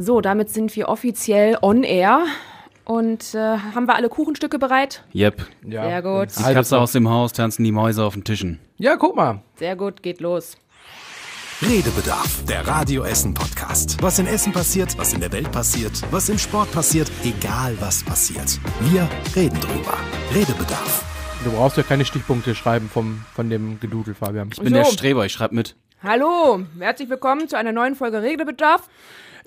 So, damit sind wir offiziell on air. Und äh, haben wir alle Kuchenstücke bereit? Yep. Ja. Sehr gut. Die Katze aus dem Haus tanzen die Mäuse auf den Tischen. Ja, guck mal. Sehr gut, geht los. Redebedarf, der Radio Essen Podcast. Was in Essen passiert, was in der Welt passiert, was im Sport passiert, egal was passiert. Wir reden drüber. Redebedarf. Du brauchst ja keine Stichpunkte schreiben vom, von dem Gedudel, Fabian. Ich bin so. der Streber, ich schreibe mit. Hallo, herzlich willkommen zu einer neuen Folge Redebedarf.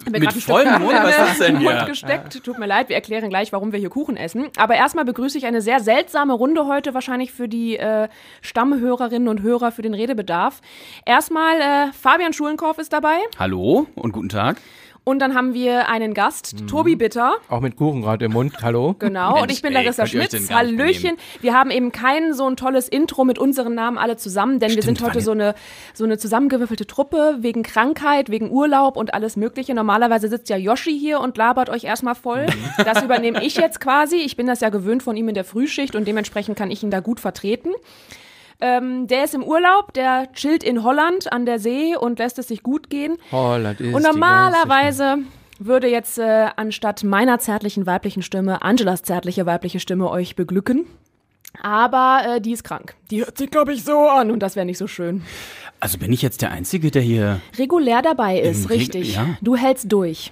Mit vollem Mund, was ist das denn hier? Mund gesteckt. Tut mir leid, wir erklären gleich, warum wir hier Kuchen essen. Aber erstmal begrüße ich eine sehr seltsame Runde heute, wahrscheinlich für die äh, Stammhörerinnen und Hörer für den Redebedarf. Erstmal äh, Fabian Schulenkorf ist dabei. Hallo und guten Tag. Und dann haben wir einen Gast, mhm. Tobi Bitter. Auch mit Kuchen gerade im Mund, hallo. Genau, Mensch, und ich bin ey, Larissa Schmitz, Hallöchen. Wir haben eben kein so ein tolles Intro mit unseren Namen alle zusammen, denn Stimmt, wir sind heute so eine, so eine zusammengewürfelte Truppe wegen Krankheit, wegen Urlaub und alles Mögliche. Normalerweise sitzt ja Yoshi hier und labert euch erstmal voll. Mhm. Das übernehme ich jetzt quasi. Ich bin das ja gewöhnt von ihm in der Frühschicht und dementsprechend kann ich ihn da gut vertreten. Ähm, der ist im Urlaub, der chillt in Holland an der See und lässt es sich gut gehen. Holland ist Und normalerweise würde jetzt äh, anstatt meiner zärtlichen weiblichen Stimme Angelas zärtliche weibliche Stimme euch beglücken. Aber äh, die ist krank. Die hört sich, glaube ich, so an und das wäre nicht so schön. Also bin ich jetzt der Einzige, der hier. Regulär dabei ist, richtig. ja. Du hältst durch.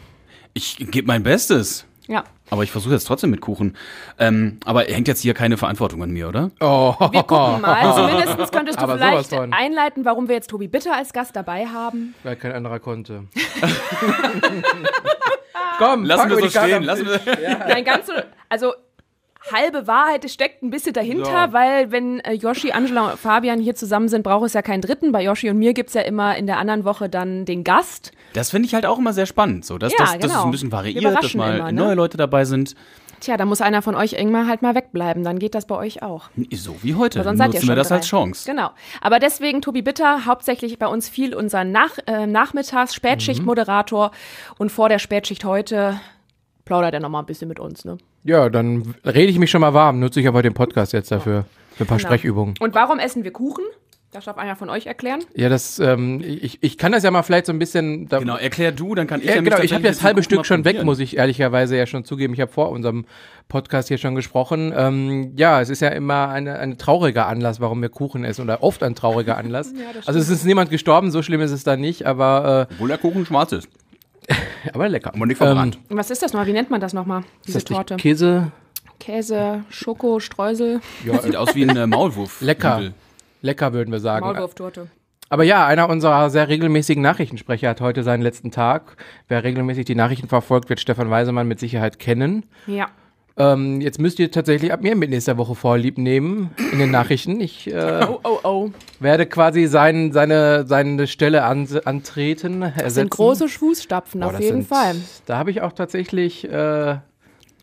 Ich gebe mein Bestes. Ja. Aber ich versuche jetzt trotzdem mit Kuchen. Ähm, aber hängt jetzt hier keine Verantwortung an mir, oder? Oh. Wir gucken mal. Zumindest könntest du aber vielleicht einleiten, warum wir jetzt Tobi Bitter als Gast dabei haben. Weil kein anderer konnte. Komm, lassen wir so stehen. Lassen wir. Ja. Nein, ganz so, also halbe Wahrheit steckt ein bisschen dahinter, so. weil wenn äh, Yoshi, Angela und Fabian hier zusammen sind, braucht es ja keinen dritten. Bei Yoshi und mir gibt es ja immer in der anderen Woche dann den Gast. Das finde ich halt auch immer sehr spannend, so dass, ja, das, genau. dass es genau. ein bisschen variiert, dass mal immer, ne? neue Leute dabei sind. Tja, da muss einer von euch irgendwann halt mal wegbleiben, dann geht das bei euch auch. So wie heute, sonst nutzen wir das drei. als Chance. Genau, aber deswegen Tobi Bitter, hauptsächlich bei uns viel unser Nach äh, Nachmittags-Spätschicht-Moderator mhm. und vor der Spätschicht heute plaudert er nochmal ein bisschen mit uns, ne? Ja, dann rede ich mich schon mal warm, nutze ich aber den Podcast jetzt dafür. Für ein paar genau. Sprechübungen. Und warum essen wir Kuchen? Das darf einer von euch erklären. Ja, das, ähm, ich, ich kann das ja mal vielleicht so ein bisschen. genau, erklär du, dann kann ich ja, ja Genau, ich habe das halbe Stück schon weg, muss ich ehrlicherweise ja schon zugeben. Ich habe vor unserem Podcast hier schon gesprochen. Ähm, ja, es ist ja immer ein trauriger Anlass, warum wir Kuchen essen oder oft ein trauriger Anlass. ja, also es ist niemand gestorben, so schlimm ist es da nicht, aber. Äh, Obwohl der Kuchen schwarz ist aber lecker. Aber nicht verbrannt. Ähm, was ist das nochmal? Wie nennt man das nochmal? Diese das Torte? Käse. Käse, Schoko, Streusel. Ja, sieht aus wie ein Maulwurf. Lecker. Lecker würden wir sagen. Maulwurftorte. Aber ja, einer unserer sehr regelmäßigen Nachrichtensprecher hat heute seinen letzten Tag. Wer regelmäßig die Nachrichten verfolgt, wird Stefan Weisemann mit Sicherheit kennen. Ja. Ähm, jetzt müsst ihr tatsächlich ab mir mit nächster Woche vorlieb nehmen in den Nachrichten. Ich äh, oh, oh, oh. werde quasi sein, seine, seine Stelle an, antreten. Ersetzen. Das sind große Fußstapfen auf jeden sind, Fall. Da habe ich auch tatsächlich, äh,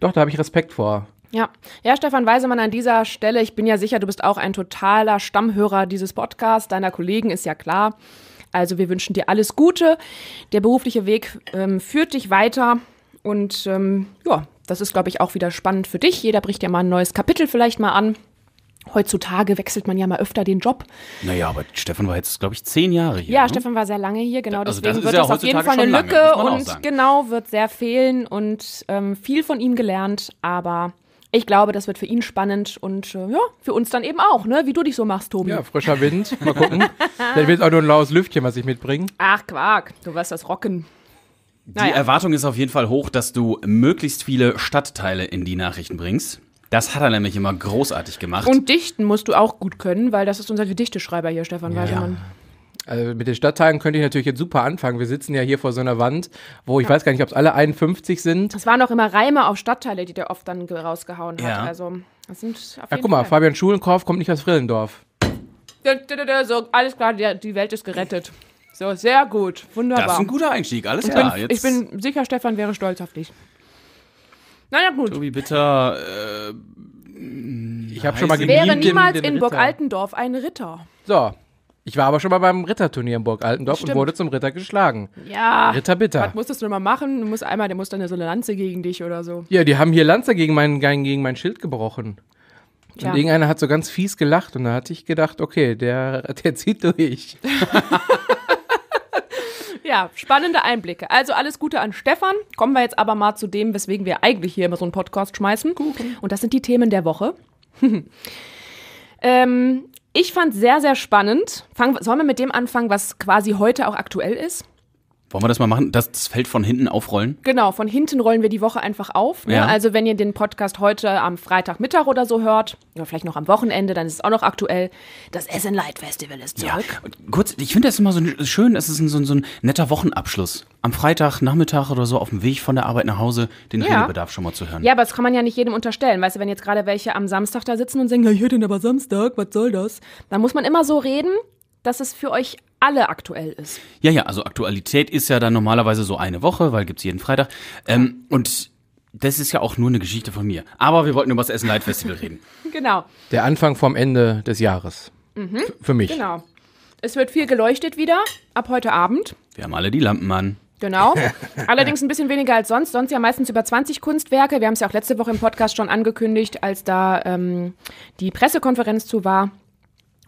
doch, da habe ich Respekt vor. Ja. ja, Stefan Weisemann an dieser Stelle, ich bin ja sicher, du bist auch ein totaler Stammhörer dieses Podcasts, deiner Kollegen ist ja klar. Also wir wünschen dir alles Gute. Der berufliche Weg ähm, führt dich weiter und ähm, ja, das ist, glaube ich, auch wieder spannend für dich. Jeder bricht ja mal ein neues Kapitel vielleicht mal an. Heutzutage wechselt man ja mal öfter den Job. Naja, aber Stefan war jetzt, glaube ich, zehn Jahre hier. Ja, ne? Stefan war sehr lange hier, genau. Also deswegen das wird ja das auf jeden Fall eine Lücke lange, und genau wird sehr fehlen und ähm, viel von ihm gelernt, aber ich glaube, das wird für ihn spannend und äh, ja, für uns dann eben auch, ne? Wie du dich so machst, Tobi. Ja, frischer Wind. Mal gucken. Vielleicht wird auch nur ein laues Lüftchen, was ich mitbringe. Ach, Quark, du wirst das rocken. Die naja. Erwartung ist auf jeden Fall hoch, dass du möglichst viele Stadtteile in die Nachrichten bringst. Das hat er nämlich immer großartig gemacht. Und dichten musst du auch gut können, weil das ist unser Gedichteschreiber hier, Stefan ja. Also mit den Stadtteilen könnte ich natürlich jetzt super anfangen. Wir sitzen ja hier vor so einer Wand, wo ich ja. weiß gar nicht, ob es alle 51 sind. Es waren auch immer Reime auf Stadtteile, die der oft dann rausgehauen hat. Ja. Also, das sind auf ja, guck mal, Fall. Fabian Schulenkorf kommt nicht aus Frillendorf. So, alles klar, die Welt ist gerettet. So, sehr gut. Wunderbar. Das ist ein guter Einstieg, alles klar. Bin, ich bin sicher, Stefan wäre stolz auf dich. Naja, gut. Tobi Bitter, äh, ich habe schon mal gemieden. Wäre niemals in Burg Altendorf ein Ritter. So. Ich war aber schon mal beim Ritterturnier in Burg Altendorf und wurde zum Ritter geschlagen. Ja. Ritter bitter. Was musstest du mal machen? Du musst einmal, der muss dann so eine Lanze gegen dich oder so. Ja, die haben hier Lanze gegen mein, gegen mein Schild gebrochen. Tja. Und irgendeiner hat so ganz fies gelacht und da hatte ich gedacht, okay, der, der zieht durch. Ja, spannende Einblicke. Also alles Gute an Stefan. Kommen wir jetzt aber mal zu dem, weswegen wir eigentlich hier immer so einen Podcast schmeißen. Kuchen. Und das sind die Themen der Woche. ähm, ich fand sehr, sehr spannend. Fang, sollen wir mit dem anfangen, was quasi heute auch aktuell ist? Wollen wir das mal machen? Das, das Feld von hinten aufrollen? Genau, von hinten rollen wir die Woche einfach auf. Ne? Ja. Also wenn ihr den Podcast heute am Freitagmittag oder so hört, oder vielleicht noch am Wochenende, dann ist es auch noch aktuell. Das Essen Light Festival ist zurück. Ja. kurz, ich finde das immer so schön, es ist ein, so, ein, so ein netter Wochenabschluss. Am Freitagnachmittag oder so auf dem Weg von der Arbeit nach Hause den ja. Redebedarf schon mal zu hören. Ja, aber das kann man ja nicht jedem unterstellen. Weißt du, wenn jetzt gerade welche am Samstag da sitzen und sagen, ja, hier denn aber Samstag, was soll das? Dann muss man immer so reden, dass es für euch alle aktuell ist. Ja, ja, also Aktualität ist ja dann normalerweise so eine Woche, weil gibt es jeden Freitag. Ähm, und das ist ja auch nur eine Geschichte von mir. Aber wir wollten über das Essen Light Festival reden. genau. Der Anfang vom Ende des Jahres. Mhm. Für mich. Genau. Es wird viel geleuchtet wieder, ab heute Abend. Wir haben alle die Lampen an. Genau. Allerdings ein bisschen weniger als sonst. Sonst ja meistens über 20 Kunstwerke. Wir haben es ja auch letzte Woche im Podcast schon angekündigt, als da ähm, die Pressekonferenz zu war.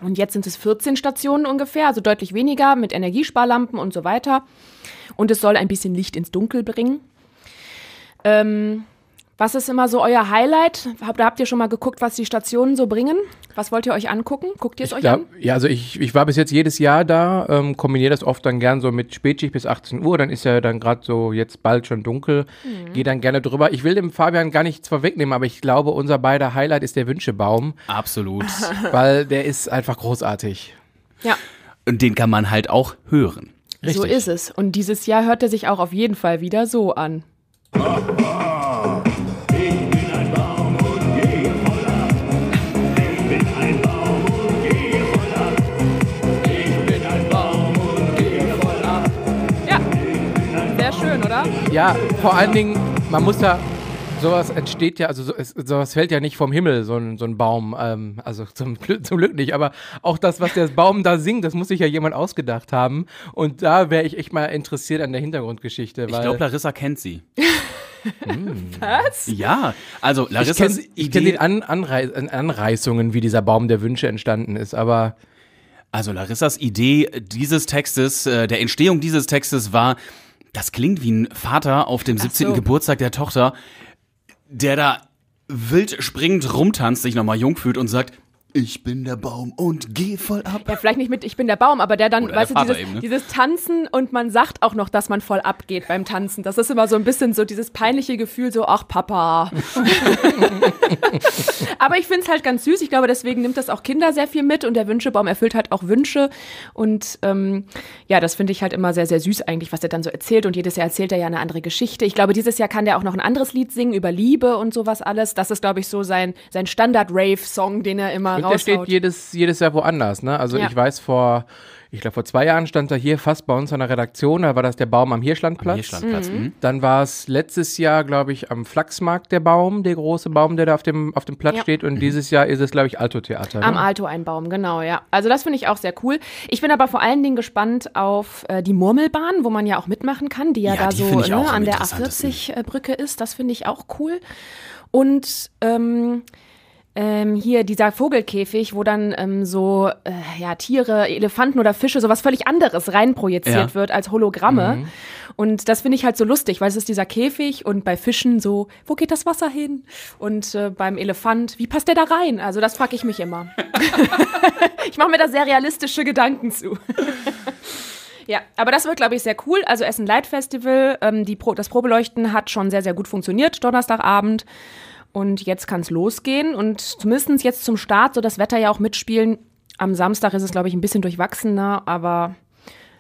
Und jetzt sind es 14 Stationen ungefähr, also deutlich weniger mit Energiesparlampen und so weiter. Und es soll ein bisschen Licht ins Dunkel bringen. Ähm, was ist immer so euer Highlight? Habt, habt ihr schon mal geguckt, was die Stationen so bringen? Was wollt ihr euch angucken? Guckt ihr es euch glaub, an? Ja, also ich, ich war bis jetzt jedes Jahr da, ähm, kombiniere das oft dann gern so mit Spätschicht bis 18 Uhr, dann ist ja dann gerade so jetzt bald schon dunkel, mhm. gehe dann gerne drüber. Ich will dem Fabian gar nichts vorwegnehmen, aber ich glaube, unser beider Highlight ist der Wünschebaum. Absolut. weil der ist einfach großartig. Ja. Und den kann man halt auch hören. Richtig. So ist es. Und dieses Jahr hört er sich auch auf jeden Fall wieder so an. Ja, vor allen Dingen, man muss da sowas entsteht ja, also so, es, sowas fällt ja nicht vom Himmel, so ein, so ein Baum. Ähm, also zum, zum Glück nicht, aber auch das, was der Baum da singt, das muss sich ja jemand ausgedacht haben. Und da wäre ich echt mal interessiert an der Hintergrundgeschichte. Weil ich glaube, Larissa kennt sie. hm. Was? Ja, also Larissa. Ich kenne kenn an, Anreißungen, wie dieser Baum der Wünsche entstanden ist, aber. Also Larissas Idee dieses Textes, äh, der Entstehung dieses Textes war, das klingt wie ein Vater auf dem 17. So. Geburtstag der Tochter, der da wild springend rumtanzt, sich nochmal jung fühlt und sagt, ich bin der Baum und geh voll ab. Ja, vielleicht nicht mit ich bin der Baum, aber der dann, Oder weißt der du, dieses, eben, ne? dieses, Tanzen und man sagt auch noch, dass man voll abgeht beim Tanzen. Das ist immer so ein bisschen so dieses peinliche Gefühl, so, ach Papa. aber ich finde es halt ganz süß. Ich glaube, deswegen nimmt das auch Kinder sehr viel mit und der Wünschebaum erfüllt halt auch Wünsche. Und ähm, ja, das finde ich halt immer sehr, sehr süß eigentlich, was er dann so erzählt. Und jedes Jahr erzählt er ja eine andere Geschichte. Ich glaube, dieses Jahr kann der auch noch ein anderes Lied singen über Liebe und sowas alles. Das ist, glaube ich, so sein, sein Standard-Rave-Song, den er immer der steht jedes, jedes Jahr woanders. Ne? Also ja. ich weiß vor, ich glaube vor zwei Jahren stand er hier fast bei uns an der Redaktion, da war das der Baum am Hirschlandplatz. Am Hirschlandplatz. Mhm. mhm. Dann war es letztes Jahr, glaube ich, am Flachsmarkt der Baum, der große Baum, der da auf dem, auf dem Platz ja. steht. Und mhm. dieses Jahr ist es, glaube ich, Alto-Theater. Am ne? Alto ein Baum, genau, ja. Also das finde ich auch sehr cool. Ich bin aber vor allen Dingen gespannt auf äh, die Murmelbahn, wo man ja auch mitmachen kann, die ja, ja da die so ne, an der A40-Brücke äh, ist. Das finde ich auch cool. Und ähm, ähm, hier dieser Vogelkäfig, wo dann ähm, so äh, ja, Tiere, Elefanten oder Fische, sowas völlig anderes reinprojiziert ja. wird als Hologramme. Mhm. Und das finde ich halt so lustig, weil es ist dieser Käfig und bei Fischen so, wo geht das Wasser hin? Und äh, beim Elefant, wie passt der da rein? Also das frage ich mich immer. ich mache mir da sehr realistische Gedanken zu. Ja, aber das wird, glaube ich, sehr cool. Also Essen Light Festival, ähm, die Pro das Probeleuchten hat schon sehr, sehr gut funktioniert, Donnerstagabend. Und jetzt kann es losgehen und zumindest jetzt zum Start, so das Wetter ja auch mitspielen. Am Samstag ist es, glaube ich, ein bisschen durchwachsener, aber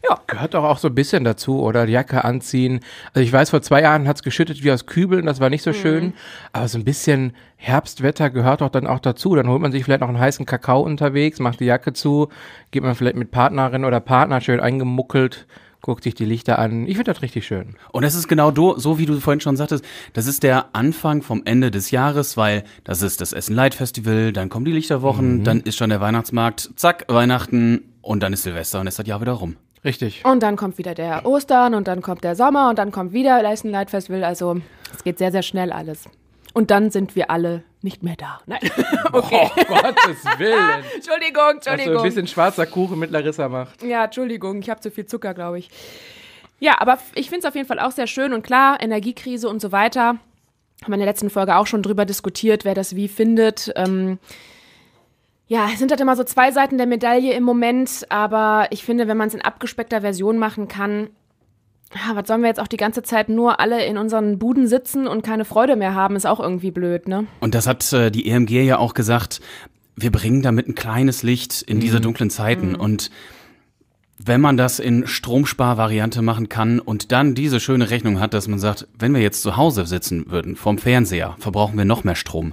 ja. Gehört doch auch so ein bisschen dazu, oder? Die Jacke anziehen. Also ich weiß, vor zwei Jahren hat es geschüttet wie aus Kübeln, das war nicht so mhm. schön. Aber so ein bisschen Herbstwetter gehört doch dann auch dazu. Dann holt man sich vielleicht noch einen heißen Kakao unterwegs, macht die Jacke zu, geht man vielleicht mit Partnerin oder Partner schön eingemuckelt guckt sich die Lichter an. Ich finde das richtig schön. Und das ist genau do, so, wie du vorhin schon sagtest, das ist der Anfang vom Ende des Jahres, weil das ist das Essen Light Festival, dann kommen die Lichterwochen, mhm. dann ist schon der Weihnachtsmarkt, zack, Weihnachten und dann ist Silvester und ist das Jahr wieder rum. Richtig. Und dann kommt wieder der Ostern und dann kommt der Sommer und dann kommt wieder Essen Light Festival, Also es geht sehr, sehr schnell alles. Und dann sind wir alle nicht mehr da. Nein. okay. Oh, Gottes Willen. Entschuldigung, Entschuldigung. Also ein bisschen schwarzer Kuchen mit Larissa macht. Ja, Entschuldigung, ich habe zu viel Zucker, glaube ich. Ja, aber ich finde es auf jeden Fall auch sehr schön und klar, Energiekrise und so weiter. Haben wir in der letzten Folge auch schon drüber diskutiert, wer das wie findet. Ähm, ja, es sind halt immer so zwei Seiten der Medaille im Moment, aber ich finde, wenn man es in abgespeckter Version machen kann, ja, was sollen wir jetzt auch die ganze Zeit nur alle in unseren Buden sitzen und keine Freude mehr haben, ist auch irgendwie blöd, ne? Und das hat äh, die EMG ja auch gesagt, wir bringen damit ein kleines Licht in mhm. diese dunklen Zeiten mhm. und wenn man das in Stromsparvariante machen kann und dann diese schöne Rechnung hat, dass man sagt, wenn wir jetzt zu Hause sitzen würden, vorm Fernseher, verbrauchen wir noch mehr Strom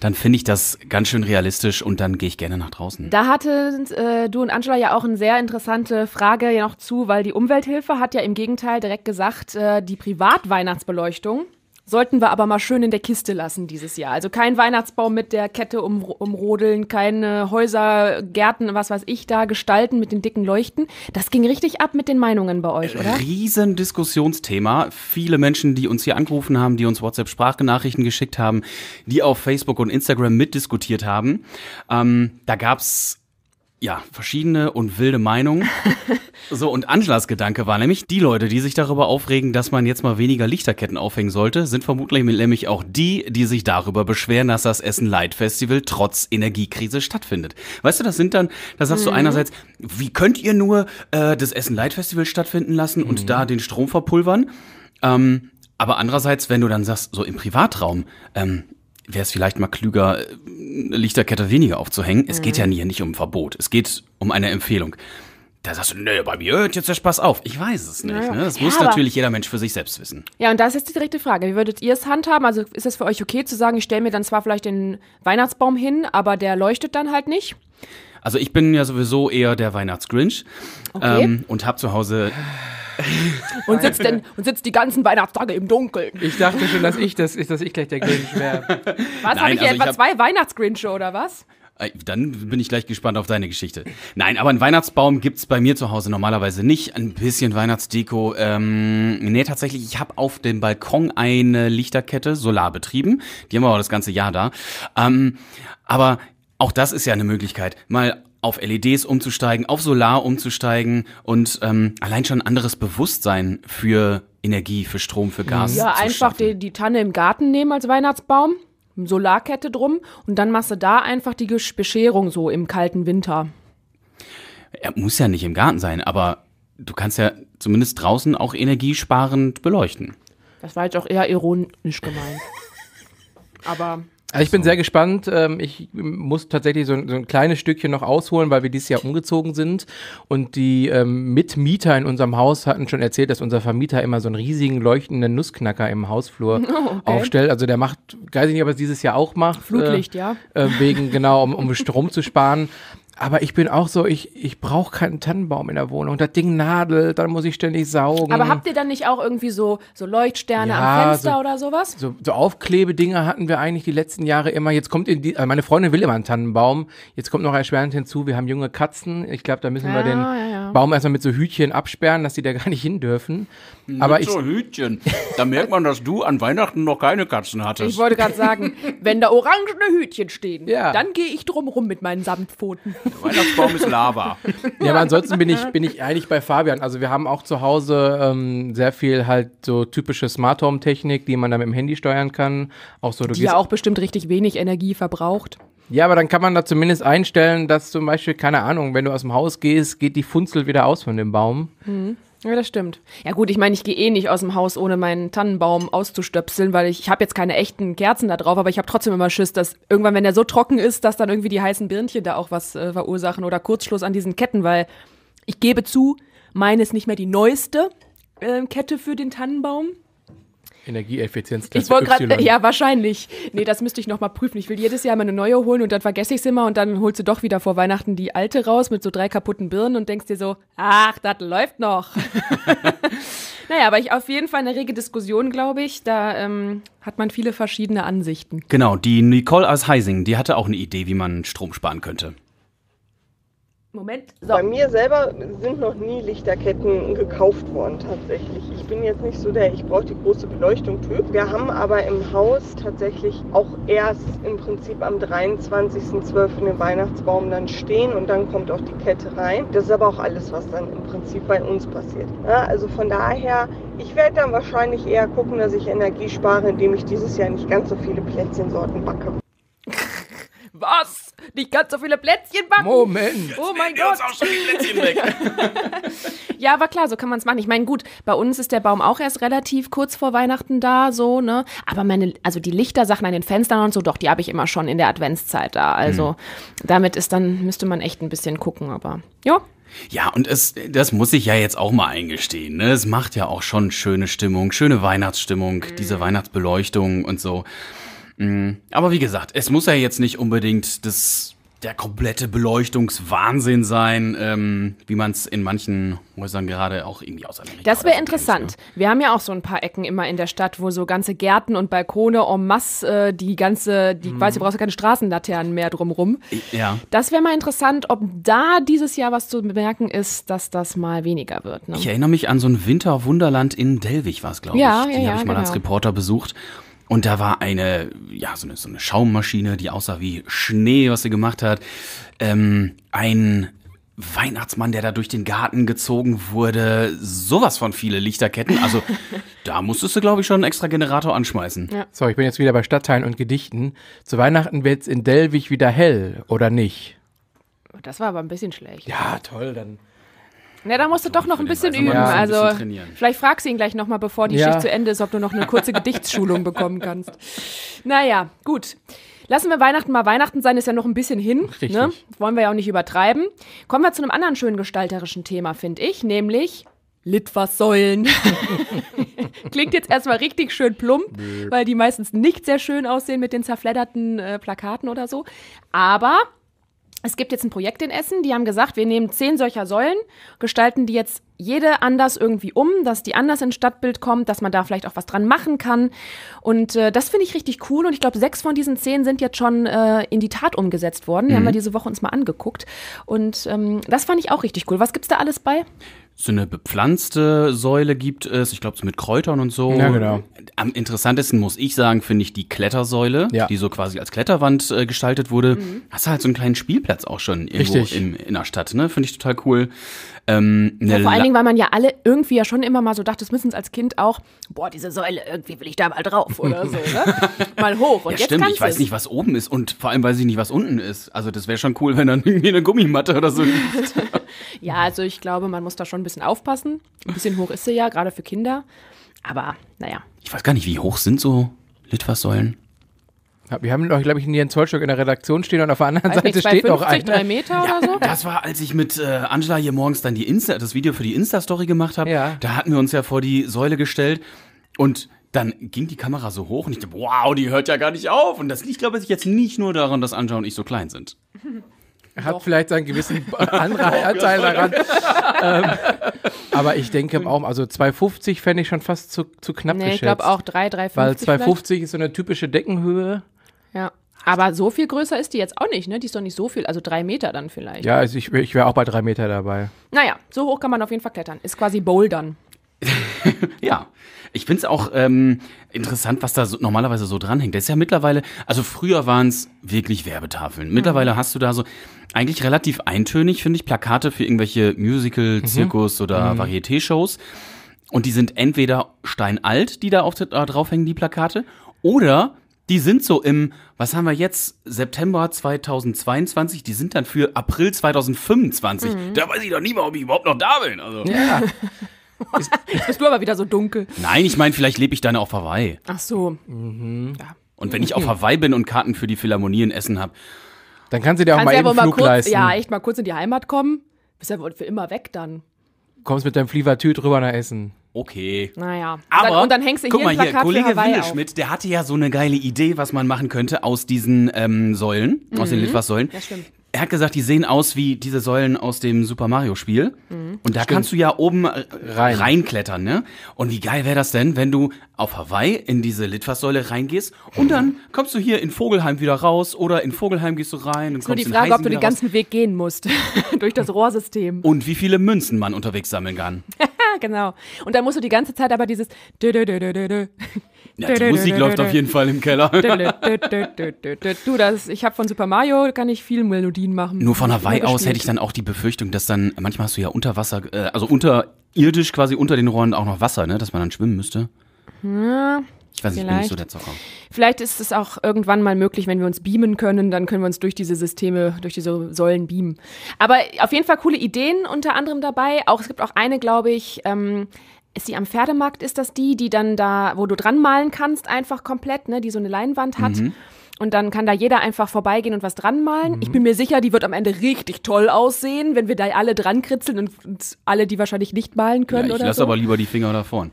dann finde ich das ganz schön realistisch und dann gehe ich gerne nach draußen. Da hatten äh, du und Angela ja auch eine sehr interessante Frage noch zu, weil die Umwelthilfe hat ja im Gegenteil direkt gesagt, äh, die Privatweihnachtsbeleuchtung Sollten wir aber mal schön in der Kiste lassen dieses Jahr. Also kein Weihnachtsbaum mit der Kette um, umrodeln, keine Häuser, Gärten, was weiß ich da gestalten mit den dicken Leuchten. Das ging richtig ab mit den Meinungen bei euch, oder? Riesen Diskussionsthema. Viele Menschen, die uns hier angerufen haben, die uns WhatsApp-Sprachnachrichten geschickt haben, die auf Facebook und Instagram mitdiskutiert haben. Ähm, da gab's ja, verschiedene und wilde Meinungen. so, und Angelas Gedanke war nämlich, die Leute, die sich darüber aufregen, dass man jetzt mal weniger Lichterketten aufhängen sollte, sind vermutlich nämlich auch die, die sich darüber beschweren, dass das Essen Light Festival trotz Energiekrise stattfindet. Weißt du, das sind dann, da sagst mhm. du einerseits, wie könnt ihr nur äh, das Essen Light Festival stattfinden lassen mhm. und da den Strom verpulvern? Ähm, aber andererseits, wenn du dann sagst, so im Privatraum, ähm, wäre es vielleicht mal klüger, eine Lichterkette weniger aufzuhängen. Mhm. Es geht mhm. ja hier nicht um Verbot, es geht um eine Empfehlung. Da sagst du, nö, bei mir hört jetzt der Spaß auf. Ich weiß es nicht. Ne? Das ja, muss natürlich jeder Mensch für sich selbst wissen. Ja, und das ist die direkte Frage. Wie würdet ihr es handhaben? Also ist es für euch okay zu sagen, ich stelle mir dann zwar vielleicht den Weihnachtsbaum hin, aber der leuchtet dann halt nicht? Also ich bin ja sowieso eher der Weihnachtsgrinch okay. ähm, und habe zu Hause und sitzt, denn, und sitzt die ganzen Weihnachtstage im Dunkeln. Ich dachte schon, dass ich, das, dass ich gleich der Grinch wäre. Was, habe ich hier also etwa hab... zwei Weihnachtsgrinche oder was? Äh, dann bin ich gleich gespannt auf deine Geschichte. Nein, aber einen Weihnachtsbaum gibt's bei mir zu Hause normalerweise nicht. Ein bisschen Weihnachtsdeko. Ähm, nee, tatsächlich, ich habe auf dem Balkon eine Lichterkette, solarbetrieben. Die haben wir aber das ganze Jahr da. Ähm, aber auch das ist ja eine Möglichkeit, mal auf LEDs umzusteigen, auf Solar umzusteigen und ähm, allein schon anderes Bewusstsein für Energie, für Strom, für Gas. Ja, einfach die, die Tanne im Garten nehmen als Weihnachtsbaum, Solarkette drum und dann machst du da einfach die Bescherung so im kalten Winter. Er muss ja nicht im Garten sein, aber du kannst ja zumindest draußen auch energiesparend beleuchten. Das war jetzt auch eher ironisch gemeint. aber also ich bin also sehr gespannt. Ähm, ich muss tatsächlich so ein, so ein, kleines Stückchen noch ausholen, weil wir dieses Jahr umgezogen sind. Und die ähm, Mitmieter in unserem Haus hatten schon erzählt, dass unser Vermieter immer so einen riesigen leuchtenden Nussknacker im Hausflur oh, okay. aufstellt. Also der macht, weiß ich nicht, ob er es dieses Jahr auch macht. Flutlicht, äh, ja. Äh, wegen, genau, um, um Strom zu sparen aber ich bin auch so, ich, ich brauche keinen Tannenbaum in der Wohnung. Das Ding nadelt, dann muss ich ständig saugen. Aber habt ihr dann nicht auch irgendwie so, so Leuchtsterne ja, am Fenster so, oder sowas? So, so Aufklebedinger hatten wir eigentlich die letzten Jahre immer. Jetzt kommt in die, also meine Freundin will immer einen Tannenbaum. Jetzt kommt noch erschwerend hinzu, wir haben junge Katzen. Ich glaube, da müssen ja, wir den ja, Baum erstmal mit so Hütchen absperren, dass die da gar nicht hin dürfen. Mit aber ich, so Hütchen. Da merkt man, dass du an Weihnachten noch keine Katzen hattest. Ich wollte gerade sagen, wenn da orangene Hütchen stehen, dann gehe ich drumrum mit meinen Samtpfoten. Der Weihnachtsbaum ist Lava. Ja, aber ansonsten bin ich, bin ich eigentlich bei Fabian. Also wir haben auch zu Hause ähm, sehr viel halt so typische Smart Home Technik, die man dann mit dem Handy steuern kann. Auch so, die ja auch bestimmt richtig wenig Energie verbraucht. Ja, aber dann kann man da zumindest einstellen, dass zum Beispiel, keine Ahnung, wenn du aus dem Haus gehst, geht die Funzel wieder aus von dem Baum. Mhm. Ja, das stimmt. Ja gut, ich meine, ich gehe eh nicht aus dem Haus, ohne meinen Tannenbaum auszustöpseln, weil ich, ich habe jetzt keine echten Kerzen da drauf, aber ich habe trotzdem immer Schiss, dass irgendwann, wenn der so trocken ist, dass dann irgendwie die heißen Birnchen da auch was äh, verursachen oder Kurzschluss an diesen Ketten, weil ich gebe zu, meine ist nicht mehr die neueste äh, Kette für den Tannenbaum. Energieeffizienz. ich wollte gerade, ja, wahrscheinlich. Nee, das müsste ich nochmal prüfen. Ich will jedes Jahr mal eine neue holen und dann vergesse ich es immer und dann holst du doch wieder vor Weihnachten die alte raus mit so drei kaputten Birnen und denkst dir so, ach, das läuft noch. naja, aber ich auf jeden Fall eine rege Diskussion, glaube ich. Da ähm, hat man viele verschiedene Ansichten. Genau, die Nicole aus Heising, die hatte auch eine Idee, wie man Strom sparen könnte. Moment. So. Bei mir selber sind noch nie Lichterketten gekauft worden tatsächlich. Ich bin jetzt nicht so der, ich brauche die große Beleuchtung Typ. Wir haben aber im Haus tatsächlich auch erst im Prinzip am 23.12. den Weihnachtsbaum dann stehen und dann kommt auch die Kette rein. Das ist aber auch alles, was dann im Prinzip bei uns passiert. Ja, also von daher, ich werde dann wahrscheinlich eher gucken, dass ich Energie spare, indem ich dieses Jahr nicht ganz so viele Plätzchensorten backe. Was? Nicht ganz so viele Plätzchen backen? Moment. oh mein Gott. auch schon die Plätzchen weg. ja, aber klar, so kann man es machen. Ich meine, gut, bei uns ist der Baum auch erst relativ kurz vor Weihnachten da, so, ne? Aber meine, also die Lichtersachen an den Fenstern und so, doch, die habe ich immer schon in der Adventszeit da. Also mhm. damit ist dann, müsste man echt ein bisschen gucken, aber ja. Ja, und es, das muss ich ja jetzt auch mal eingestehen. Ne? Es macht ja auch schon schöne Stimmung, schöne Weihnachtsstimmung, mhm. diese Weihnachtsbeleuchtung und so. Mhm. Aber wie gesagt, es muss ja jetzt nicht unbedingt das, der komplette Beleuchtungswahnsinn sein, ähm, wie man es in manchen Häusern gerade auch irgendwie aus Das wäre ne? interessant. Kennst, ne? Wir haben ja auch so ein paar Ecken immer in der Stadt, wo so ganze Gärten und Balkone en masse, äh, die ganze, die hm. du brauchst ja keine Straßenlaternen mehr drumrum. Ja. Das wäre mal interessant, ob da dieses Jahr was zu bemerken ist, dass das mal weniger wird. Ne? Ich erinnere mich an so ein Winterwunderland in Delwig war es, glaube ich. Ja, ja, die ja, habe ich mal genau. als Reporter besucht. Und da war eine, ja, so eine, so eine Schaummaschine, die aussah wie Schnee, was sie gemacht hat. Ähm, ein Weihnachtsmann, der da durch den Garten gezogen wurde, sowas von viele Lichterketten. Also da musstest du, glaube ich, schon einen extra Generator anschmeißen. Ja. So, ich bin jetzt wieder bei Stadtteilen und Gedichten. Zu Weihnachten wird's in Delwig wieder hell, oder nicht? Das war aber ein bisschen schlecht. Ja, toll, dann na, da musst du doch noch ein bisschen üben. Also, ein bisschen also, vielleicht fragst du ihn gleich nochmal, bevor die ja. Schicht zu Ende ist, ob du noch eine kurze Gedichtsschulung bekommen kannst. Naja, gut. Lassen wir Weihnachten mal Weihnachten sein, ist ja noch ein bisschen hin. Ne? Richtig. Ne? Wollen wir ja auch nicht übertreiben. Kommen wir zu einem anderen schönen gestalterischen Thema, finde ich, nämlich Litfaßsäulen. Klingt jetzt erstmal richtig schön plump, Blöd. weil die meistens nicht sehr schön aussehen mit den zerfledderten äh, Plakaten oder so. Aber es gibt jetzt ein Projekt in Essen, die haben gesagt, wir nehmen zehn solcher Säulen, gestalten die jetzt jede anders irgendwie um, dass die anders ins Stadtbild kommt, dass man da vielleicht auch was dran machen kann. Und äh, das finde ich richtig cool. Und ich glaube, sechs von diesen zehn sind jetzt schon äh, in die Tat umgesetzt worden. Die haben mhm. wir diese Woche uns mal angeguckt. Und ähm, das fand ich auch richtig cool. Was gibt es da alles bei? so eine bepflanzte Säule gibt es, ich glaube, so mit Kräutern und so. Ja, genau. Am interessantesten muss ich sagen, finde ich die Klettersäule, ja. die so quasi als Kletterwand äh, gestaltet wurde. Mhm. Hast du halt so einen kleinen Spielplatz auch schon irgendwo in, in der Stadt, ne? Finde ich total cool. Ähm, ja, vor allen Dingen, weil man ja alle irgendwie ja schon immer mal so dachte, mindestens als Kind auch, boah, diese Säule, irgendwie will ich da mal drauf oder so, ne? Mal hoch und ja, jetzt stimmt, ich weiß nicht, was oben ist und vor allem weiß ich nicht, was unten ist. Also das wäre schon cool, wenn dann irgendwie eine Gummimatte oder so. ja, also ich glaube, man muss da schon ein bisschen aufpassen. Ein bisschen hoch ist sie ja, gerade für Kinder. Aber naja. Ich weiß gar nicht, wie hoch sind so Litfaßsäulen? Ja, wir haben doch, glaube ich, einen Zollstock in der Redaktion stehen und auf der anderen Seite nicht, steht noch ein. drei Meter ja, oder so? Das war, als ich mit äh, Angela hier morgens dann die Insta, das Video für die Insta-Story gemacht habe. Ja. Da hatten wir uns ja vor die Säule gestellt und dann ging die Kamera so hoch und ich dachte, wow, die hört ja gar nicht auf. Und das liegt, glaube ich, jetzt nicht nur daran, dass Angela und ich so klein sind. Er hat vielleicht seinen gewissen oh Anteil daran. ähm, aber ich denke auch, also 2,50 fände ich schon fast zu, zu knapp nee, geschätzt. ich glaube auch 3, 3,50. Weil 2,50 ist so eine typische Deckenhöhe. Ja. Aber so viel größer ist die jetzt auch nicht, ne? Die ist doch nicht so viel, also drei Meter dann vielleicht. Ja, also ich, ich wäre auch bei drei Meter dabei. Naja, so hoch kann man auf jeden Fall klettern. Ist quasi Bouldern. ja. Ich finde es auch ähm, interessant, was da so, normalerweise so dranhängt. Das ist ja mittlerweile, also früher waren es wirklich Werbetafeln. Mittlerweile mhm. hast du da so eigentlich relativ eintönig, finde ich, Plakate für irgendwelche Musical, mhm. Zirkus mhm. oder mhm. Varieté-Shows. Und die sind entweder steinalt, die da, auf, da äh, draufhängen, die Plakate, oder die sind so im, was haben wir jetzt, September 2022, die sind dann für April 2025. Mhm. Da weiß ich doch nie mehr, ob ich überhaupt noch da bin. Also. Ja. Jetzt bist du aber wieder so dunkel. Nein, ich meine, vielleicht lebe ich dann auf Hawaii. Ach so. Mhm. Ja. Und wenn ich auf Hawaii bin und Karten für die Philharmonie in Essen habe, Dann kann sie dir auch mal eben einen mal Flug kurz, leisten. ja, echt mal kurz in die Heimat kommen. Bist ja wohl für immer weg dann. Kommst mit deinem Flievertü drüber nach Essen. okay. Naja. Aber und dann, hängst du guck hier mal ein Plakat hier, Kollege für der hatte ja so eine geile Idee, was man machen könnte aus diesen ähm, Säulen, aus den mhm. Litfaßsäulen. Ja, stimmt er hat gesagt, die sehen aus wie diese Säulen aus dem Super Mario Spiel. Mhm. Und da Stimmt. kannst du ja oben äh, Rein. reinklettern, ne? Und wie geil wäre das denn, wenn du auf Hawaii in diese Litfaßsäule reingehst und dann kommst du hier in Vogelheim wieder raus oder in Vogelheim gehst du rein. und Ist nur die Frage, ob du den ganzen raus. Weg gehen musst. durch das Rohrsystem. Und wie viele Münzen man unterwegs sammeln kann. genau. Und dann musst du die ganze Zeit aber dieses ja, die Musik läuft auf jeden Fall im Keller. du, das, ich habe von Super Mario, kann ich viel Melodien machen. Nur von Hawaii aus hätte ich dann auch die Befürchtung, dass dann, manchmal hast du ja unter Wasser, äh, also unterirdisch quasi unter den Rohren auch noch Wasser, ne, dass man dann schwimmen müsste. Ja, hm, ich weiß nicht, ich bin nicht so der Zocker. Vielleicht ist es auch irgendwann mal möglich, wenn wir uns beamen können, dann können wir uns durch diese Systeme, durch diese Säulen beamen. Aber auf jeden Fall coole Ideen unter anderem dabei. Auch es gibt auch eine, glaube ich, ähm, ist die am Pferdemarkt, ist das die, die dann da, wo du dran malen kannst, einfach komplett, ne, die so eine Leinwand hat. Mhm. Und dann kann da jeder einfach vorbeigehen und was dran malen. Mhm. Ich bin mir sicher, die wird am Ende richtig toll aussehen, wenn wir da alle dran kritzeln und, und alle, die wahrscheinlich nicht malen können. Ja, ich lass so. aber lieber die Finger davon.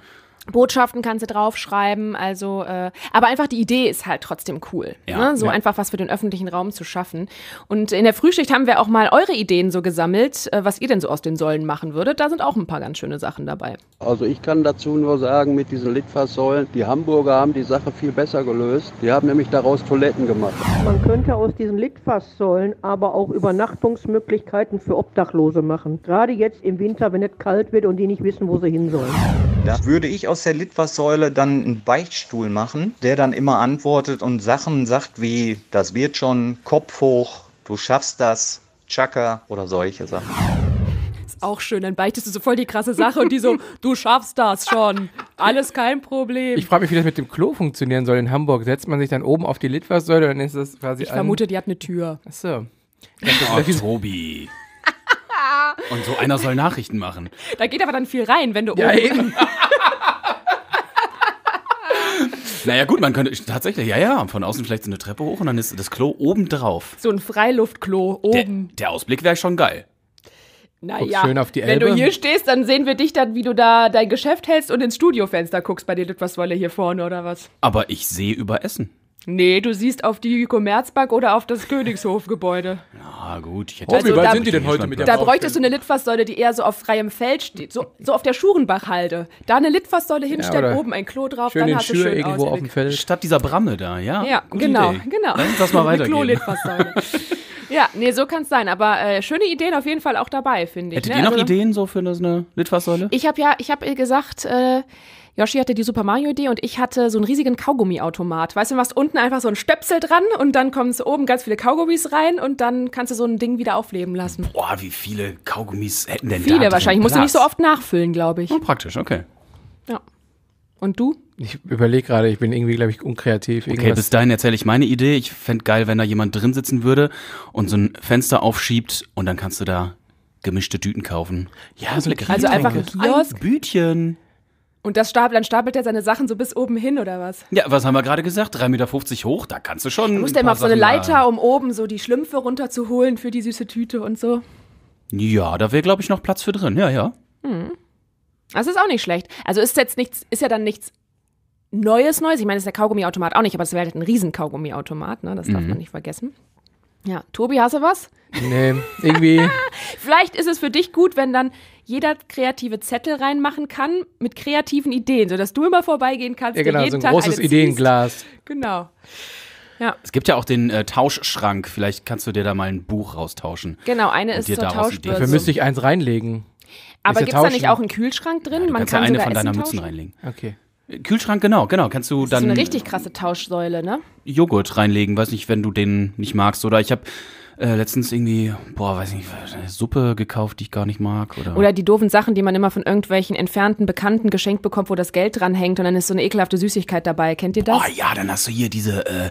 Botschaften kannst du draufschreiben, also äh, aber einfach die Idee ist halt trotzdem cool, ja, ne? so ja. einfach was für den öffentlichen Raum zu schaffen. Und in der Frühschicht haben wir auch mal eure Ideen so gesammelt, äh, was ihr denn so aus den Säulen machen würdet. Da sind auch ein paar ganz schöne Sachen dabei. Also ich kann dazu nur sagen, mit diesen Litfaßsäulen, die Hamburger haben die Sache viel besser gelöst. Die haben nämlich daraus Toiletten gemacht. Man könnte aus diesen Litfaßsäulen aber auch Übernachtungsmöglichkeiten für Obdachlose machen. Gerade jetzt im Winter, wenn es kalt wird und die nicht wissen, wo sie hin sollen. Das würde ich aus aus der Litfaßsäule dann einen Beichtstuhl machen, der dann immer antwortet und Sachen sagt wie, das wird schon, Kopf hoch, du schaffst das, Chaka oder solche Sachen. Ist auch schön, dann beichtest du so voll die krasse Sache und die so, du schaffst das schon, alles kein Problem. Ich frage mich, wie das mit dem Klo funktionieren soll in Hamburg. Setzt man sich dann oben auf die Litfaßsäule und dann ist das quasi Ich vermute, die hat eine Tür. Achso. Oh, Tobi. Und so einer soll Nachrichten machen. Da geht aber dann viel rein, wenn du ja, oben. Eben. Naja, gut, man könnte tatsächlich, ja, ja, von außen vielleicht so eine Treppe hoch und dann ist das Klo oben drauf. So ein Freiluftklo oben. Der, der Ausblick wäre schon geil. Naja, schön auf die Elbe. wenn du hier stehst, dann sehen wir dich dann, wie du da dein Geschäft hältst und ins Studiofenster guckst bei dir, was wolle hier vorne oder was. Aber ich sehe über Essen. Nee, du siehst auf die Commerzbank oder auf das Königshofgebäude. Na gut, ich hätte. Also, wie weit da, sind die denn heute mit der Da bräuchtest du eine Litfaßsäule, die eher so auf freiem Feld steht, so, so auf der Schurenbachhalde. Da eine Litfaßsäule hinstellen, ja, oben ein Klo drauf, schön dann hast du schön irgendwo auf dem Feld. Statt dieser Bramme da, ja. Ja, genau, Idee. genau. Lass uns das mal weitergehen. Klo-Litfaßsäule. ja, nee, so kann es sein. Aber äh, schöne Ideen auf jeden Fall auch dabei, finde ich. Hättet ne? ihr noch also, Ideen so für eine Litfaßsäule? Ich habe ja, ich habe äh, gesagt. Äh, Yoshi hatte die Super Mario-Idee und ich hatte so einen riesigen Kaugummi-Automat. Weißt du, du machst unten einfach so ein Stöpsel dran und dann kommen es oben ganz viele Kaugummis rein und dann kannst du so ein Ding wieder aufleben lassen. Boah, wie viele Kaugummis hätten denn Viele da wahrscheinlich. Platz? Musst du nicht so oft nachfüllen, glaube ich. Oh, praktisch, okay. Ja. Und du? Ich überlege gerade, ich bin irgendwie, glaube ich, unkreativ. Irgendwas. Okay, bis dahin erzähle ich meine Idee. Ich fände geil, wenn da jemand drin sitzen würde und so ein Fenster aufschiebt und dann kannst du da gemischte Tüten kaufen. Ja, so lecker. Also einfach ein Kiosk. Ein Bütchen. Und das stapelt, dann stapelt er seine Sachen so bis oben hin, oder was? Ja, was haben wir gerade gesagt? 3,50 Meter hoch, da kannst du schon. Da muss der immer auf so eine Leiter, um oben so die Schlümpfe runterzuholen für die süße Tüte und so. Ja, da wäre, glaube ich, noch Platz für drin, ja, ja. Hm. Das ist auch nicht schlecht. Also ist jetzt nichts, ist ja dann nichts Neues, Neues. Ich meine, ist der Kaugummiautomat auch nicht, aber es wäre halt ein Riesen-Kaugummiautomat, ne? Das darf mhm. man nicht vergessen. Ja, Tobi, hast du was? Nee, irgendwie. Vielleicht ist es für dich gut, wenn dann jeder kreative Zettel reinmachen kann mit kreativen Ideen, sodass du immer vorbeigehen kannst. Ja, genau, jeden so ein Tag großes Ideenglas. Genau. Ja. Es gibt ja auch den äh, Tauschschrank. Vielleicht kannst du dir da mal ein Buch raustauschen. Genau, eine ist zur Tauschbörse. Dafür müsste ich eins reinlegen. Aber gibt es da nicht auch einen Kühlschrank drin? Ja, du Man kannst kann ja eine von deiner Mützen reinlegen. Okay. Äh, Kühlschrank, genau, genau. Kannst du das dann. Das ist eine richtig krasse Tauschsäule, ne? Joghurt reinlegen, weiß nicht, wenn du den nicht magst. Oder ich habe äh, letztens irgendwie, boah, weiß nicht, Suppe gekauft, die ich gar nicht mag. Oder, oder die doofen Sachen, die man immer von irgendwelchen entfernten Bekannten geschenkt bekommt, wo das Geld dran hängt und dann ist so eine ekelhafte Süßigkeit dabei. Kennt ihr das? Ah ja, dann hast du hier diese äh,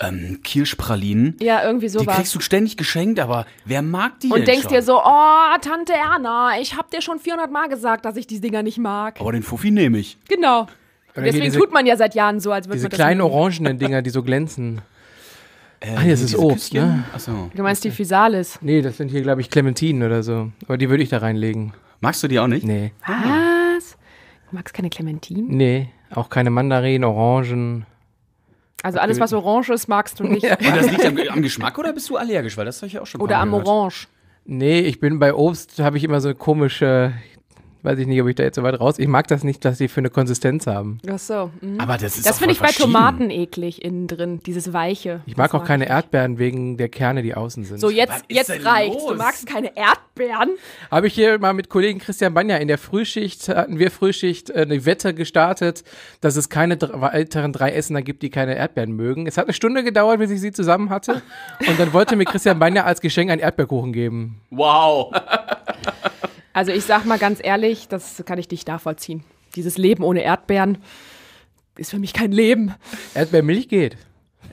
ähm, Kirschpralinen. Ja, irgendwie sowas. Die kriegst du ständig geschenkt, aber wer mag die Und denn denkst schon? dir so, oh, Tante Erna, ich hab dir schon 400 Mal gesagt, dass ich die Dinger nicht mag. Aber den Fuffi nehme ich. Genau. Deswegen diese, tut man ja seit Jahren so, als würde man das Diese kleinen orangenen Dinger, die so glänzen. Äh, ah, das ist Obst, Küstchen? ne? Achso. Du meinst die Physalis? Nee, das sind hier, glaube ich, Clementinen oder so. Aber die würde ich da reinlegen. Magst du die auch nicht? Nee. Was? Du magst keine Clementinen? Nee, auch keine Mandarinen, Orangen. Also alles, was orange ist, magst du nicht. Ja. Und das liegt am, am, Geschmack oder bist du allergisch? Weil das habe ich ja auch schon Oder am gehört. Orange. Nee, ich bin bei Obst, habe ich immer so komische, weiß ich nicht, ob ich da jetzt so weit raus. Ich mag das nicht, dass die für eine Konsistenz haben. Ach so. Mh. Aber das ist Das finde ich bei Tomaten eklig innen drin, dieses weiche. Ich mag auch keine ich. Erdbeeren wegen der Kerne, die außen sind. So jetzt Was jetzt reicht's. Du magst keine Erdbeeren? Habe ich hier mal mit Kollegen Christian Banja in der Frühschicht hatten wir Frühschicht äh, eine Wette gestartet, dass es keine weiteren drei Essener gibt, die keine Erdbeeren mögen. Es hat eine Stunde gedauert, bis ich sie zusammen hatte und dann wollte mir Christian Banja als Geschenk einen Erdbeerkuchen geben. Wow. Also ich sag mal ganz ehrlich, das kann ich nicht nachvollziehen. Dieses Leben ohne Erdbeeren ist für mich kein Leben. Erdbeermilch geht.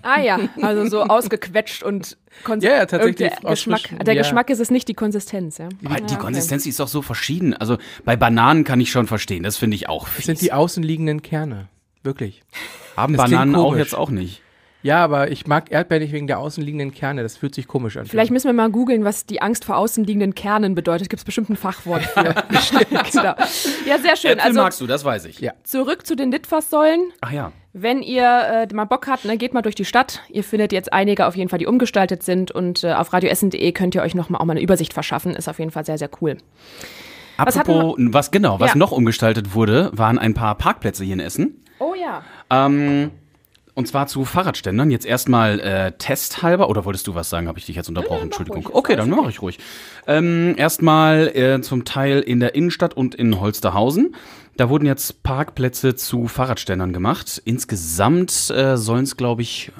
Ah ja, also so ausgequetscht und Kons ja, ja, tatsächlich. Äh, Geschmack, der ja. Geschmack ist es nicht, die Konsistenz. Ja? Aber die Konsistenz okay. ist doch so verschieden. Also bei Bananen kann ich schon verstehen, das finde ich auch fies. Das sind die außenliegenden Kerne, wirklich. Haben das Bananen auch jetzt auch nicht. Ja, aber ich mag Erdbeeren nicht wegen der außenliegenden Kerne. Das fühlt sich komisch an. Vielleicht müssen wir mal googeln, was die Angst vor außenliegenden Kernen bedeutet. Gibt es bestimmt ein Fachwort für. Ja, genau. ja sehr schön. Äpfel also, magst du, das weiß ich. Ja. Zurück zu den Litfaßsäulen. Ach ja. Wenn ihr äh, mal Bock habt, ne, geht mal durch die Stadt. Ihr findet jetzt einige auf jeden Fall, die umgestaltet sind. Und äh, auf radioessen.de könnt ihr euch nochmal auch mal eine Übersicht verschaffen. Ist auf jeden Fall sehr, sehr cool. Apropos, was, was genau, was ja. noch umgestaltet wurde, waren ein paar Parkplätze hier in Essen. Oh ja. Ähm, und zwar zu Fahrradständern. Jetzt erstmal äh, testhalber. Oder wolltest du was sagen? Habe ich dich jetzt unterbrochen? Nein, nein, Entschuldigung. okay, dann mache ich ruhig. Ähm, erstmal äh, zum Teil in der Innenstadt und in Holsterhausen. Da wurden jetzt Parkplätze zu Fahrradständern gemacht. Insgesamt äh, sollen es, glaube ich,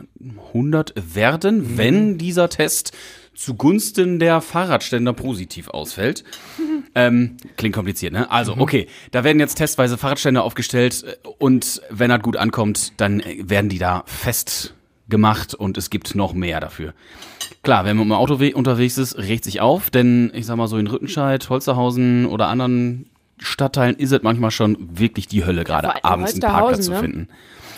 100 werden, mhm. wenn dieser Test zugunsten der Fahrradständer positiv ausfällt. ähm, klingt kompliziert, ne? Also, mhm. okay, da werden jetzt testweise Fahrradständer aufgestellt äh, und wenn das gut ankommt, dann äh, werden die da festgemacht und es gibt noch mehr dafür. Klar, wenn man im Auto unterwegs ist, regt sich auf, denn ich sag mal so in Rüttenscheid, Holzerhausen oder anderen Stadtteilen ist es manchmal schon wirklich die Hölle, gerade ja, abends einen Parkplatz ne? zu finden.